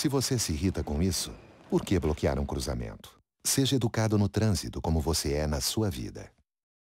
Se você se irrita com isso, por que bloquear um cruzamento? Seja educado no trânsito como você é na sua vida.